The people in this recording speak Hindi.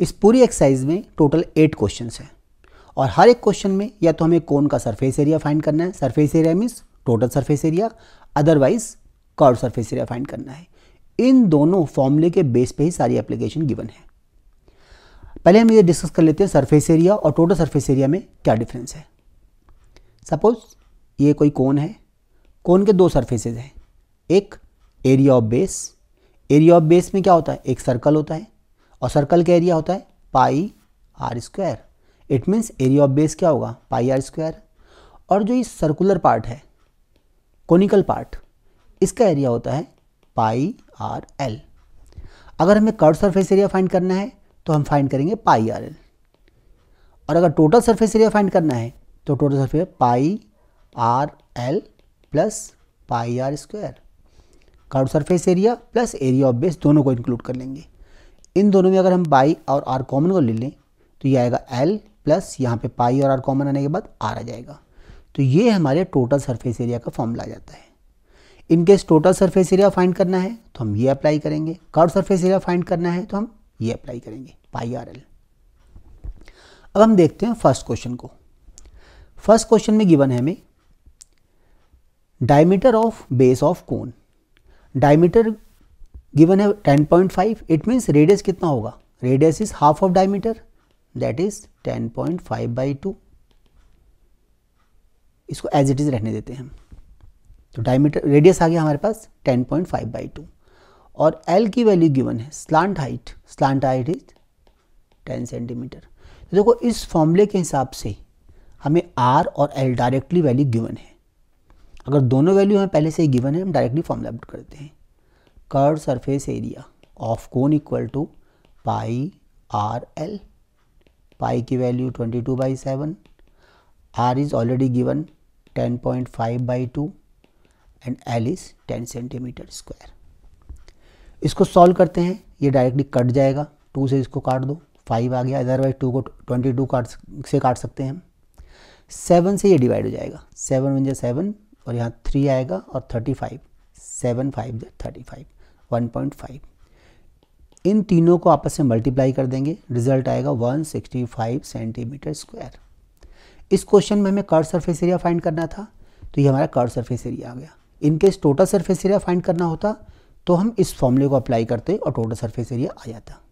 इस पूरी एक्सरसाइज में टोटल एट क्वेश्चन हैं और हर एक क्वेश्चन में या तो हमें कौन का सरफेस एरिया फाइंड करना है surface area means total surface area otherwise curved surface area find करना है इन दोनों फॉर्मूले के बेस पे ही सारी एप्लीकेशन गिवन है पहले हम ये डिस्कस कर लेते हैं सरफेस एरिया और टोटल सरफेस एरिया में क्या डिफरेंस है सपोज ये कोई कोन है कोन के दो सरफेसेज हैं एक area of base area of base में क्या होता है एक सर्कल होता है और सर्कल का एरिया होता है pi r square it means area of base क्या होगा पाई आर स्क्वायर और जो ये सर्कुलर पार्ट है कोनिकल पार्ट इसका एरिया होता है पाई आर एल अगर हमें कर्व सरफेस एरिया फाइंड करना है तो हम फाइंड करेंगे पाई आर एल और अगर टोटल सरफेस एरिया फाइंड करना है तो total surface pi r l plus pi r square curve surface area plus area of base दोनों को इंक्लूड कर लेंगे इन दोनों में अगर हम पाई और आर कॉमन को ले लें तो ये आएगा एल प्लस यहाँ पे पाई और आर कॉमन आने के बाद आर आ जाएगा तो ये हमारे टोटल सरफेस एरिया का फॉर्मूला आ जाता है in case total surface area find करना है तो हम ये अप्लाई करेंगे कर्व सरफेस एरिया फाइंड करना है तो हम ये अप्लाई करेंगे पाई आर एल अब हम देखते हैं फर्स्ट क्वेश्चन को फर्स्ट क्वेश्चन में गिवन है हमें diameter of base of cone diameter given है 10.5 इट मीन्स रेडियस कितना होगा radius is half of diameter that is 10.5 point five by two इसको एज इट इज़ रहने देते हैं हम तो डायमीटर रेडियस आ गया हमारे पास 10.5 पॉइंट फाइव बाई टू और एल की वैल्यू गिवन है slant height slant height is 10 centimetre तो देखो इस फॉर्मूले के हिसाब से हमें आर और एल डायरेक्टली वैल्यू गिवन है अगर दोनों वैल्यू हमें पहले से ही गिवन है हम डायरेक्टली फॉर्मूला अपट करते हैं curve surface area of cone equal to pi r l pi की value 22 by seven r is already given 10.5 by two and l is ten centimetre square इसको सॉल्व करते हैं ये डायरेक्टली कट जाएगा टू से इसको काट दो फाइव आ गया अदरवाइज टू को ट्वेंटी टू काट से काट सकते हैं हम सेवन से ये डिवाइड हो जाएगा सेवन वन जै सेवन और यहाँ थ्री आएगा और थर्टी फाइव सेवन फाइव जै थर्टी फाइव 1.5 इन तीनों को आपस में मल्टीप्लाई कर देंगे रिजल्ट आएगा 165 सेंटीमीटर स्क्वायर इस क्वेश्चन में हमें कर सरफेस एरिया फाइंड करना था तो ये हमारा कर सरफेस एरिया आ गया in case total surface area find करना होता तो हम इस फॉर्मूले को अप्लाई करते और टोटल सरफेस एरिया आ जाता